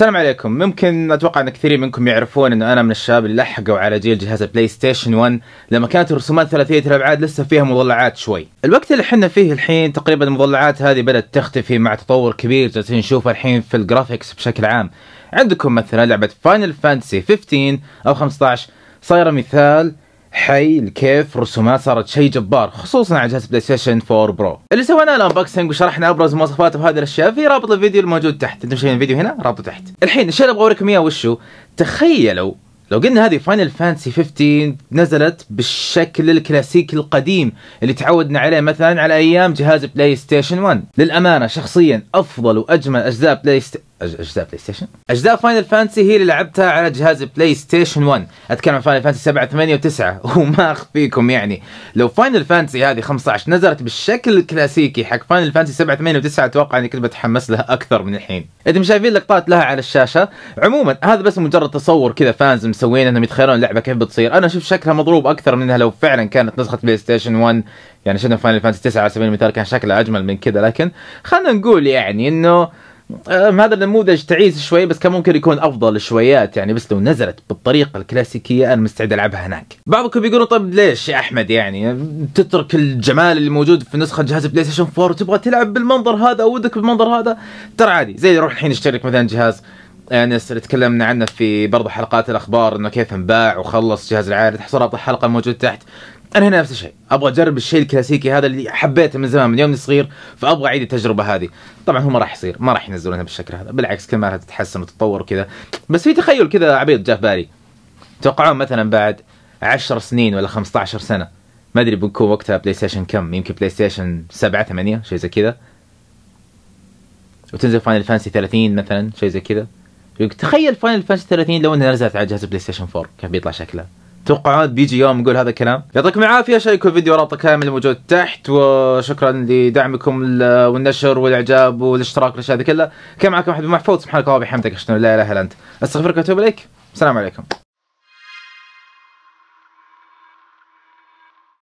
السلام عليكم ممكن اتوقع ان كثيرين منكم يعرفون انه انا من الشباب اللي لحقوا على جيل جهاز البلاي ستيشن 1 لما كانت الرسومات ثلاثيه الابعاد لسه فيها مضلعات شوي الوقت اللي احنا فيه الحين تقريبا المضلعات هذه بدات تختفي مع تطور كبير جالسين نشوفه الحين في الجرافيكس بشكل عام عندكم مثلا لعبه فاينل فانتسي 15 او 15 صايره مثال حي الكيف رسومات صارت شيء جبار خصوصا على جهاز بلاي ستيشن 4 برو اللي سوينا الانبوكسنج وشرحنا ابرز المواصفات وهذه الاشياء في رابط الفيديو الموجود تحت انتم شايفين الفيديو هنا رابطه تحت الحين الشيء اللي ابغى اوريكم اياه وشو تخيلوا لو قلنا هذه فاينل فانسي 15 نزلت بالشكل الكلاسيكي القديم اللي تعودنا عليه مثلا على ايام جهاز بلاي ستيشن 1 للامانه شخصيا افضل واجمل اجزاء بلاي ستيشن اجزاء بلاي ستيشن اجزاء فاينل فانتسي هي اللي لعبتها على جهاز بلاي ستيشن 1 اتكلم عن فاينل فانتسي 7 8 و9 وما اخفيكم يعني لو فاينل فانتسي هذه 15 نزلت بالشكل الكلاسيكي حق فاينل فانتسي 7 8 و9 اتوقع اني كنت بتحمس لها اكثر من الحين انتم شايفين لقطات لها على الشاشه عموما هذا بس مجرد تصور كذا فانز مسوين انهم يتخيلون اللعبه كيف بتصير انا اشوف شكلها مضروب اكثر منها لو فعلا كانت نسخه بلاي ستيشن 1 يعني شفنا فاينل فانتسي 9 على سبيل المثال كان شكلها اجمل من كذا لكن خلينا نقول يعني انه آه، هذا النموذج تعيس شوي بس كان ممكن يكون افضل شويات يعني بس لو نزلت بالطريقه الكلاسيكيه انا مستعد العبها هناك بعضكم بيقولوا طيب ليش يا احمد يعني تترك الجمال اللي موجود في نسخه جهاز بلاي ستيشن 4 وتبغى تلعب بالمنظر هذا او ودك بالمنظر هذا ترى عادي زي اللي يروح الحين يشترك مثلا جهاز انس اللي تكلمنا عنه في برضه حلقات الاخبار انه كيف انباع وخلص جهاز العائله تحصل رابط الحلقه موجود تحت انا هنا نفس الشيء ابغى اجرب الشيء الكلاسيكي هذا اللي حبيته من زمان من يوم صغير فابغى اعيد التجربه هذه طبعا هو ما راح يصير ما راح ينزلونها بالشكل هذا بالعكس كل ما تتحسن وتتطور وكذا بس في تخيل كذا عبيط جاء في بالي توقعون مثلا بعد 10 سنين ولا 15 سنه ما ادري بنكون وقتها بلاي ستيشن كم يمكن بلاي ستيشن 7 8 شيء زي كذا وتنزل فاينل فانسي 30 مثلا شيء زي كذا تخيل فاينل فانسي 30 لو انها نزلت على جهاز بلاي ستيشن 4 كيف بيطلع شكلها تتوقعون بيجي يوم نقول هذا الكلام يعطيكم العافيه شاركوا الفيديو رابطه كامل الموجود تحت وشكرا لدعمكم والنشر والاعجاب والاشتراك والاشياء هذه كلها كان معكم احمد محفوظ سبحانك اللهم وبحمدك اشهد ان لا اله الا انت استغفرك واتوب اليك السلام عليكم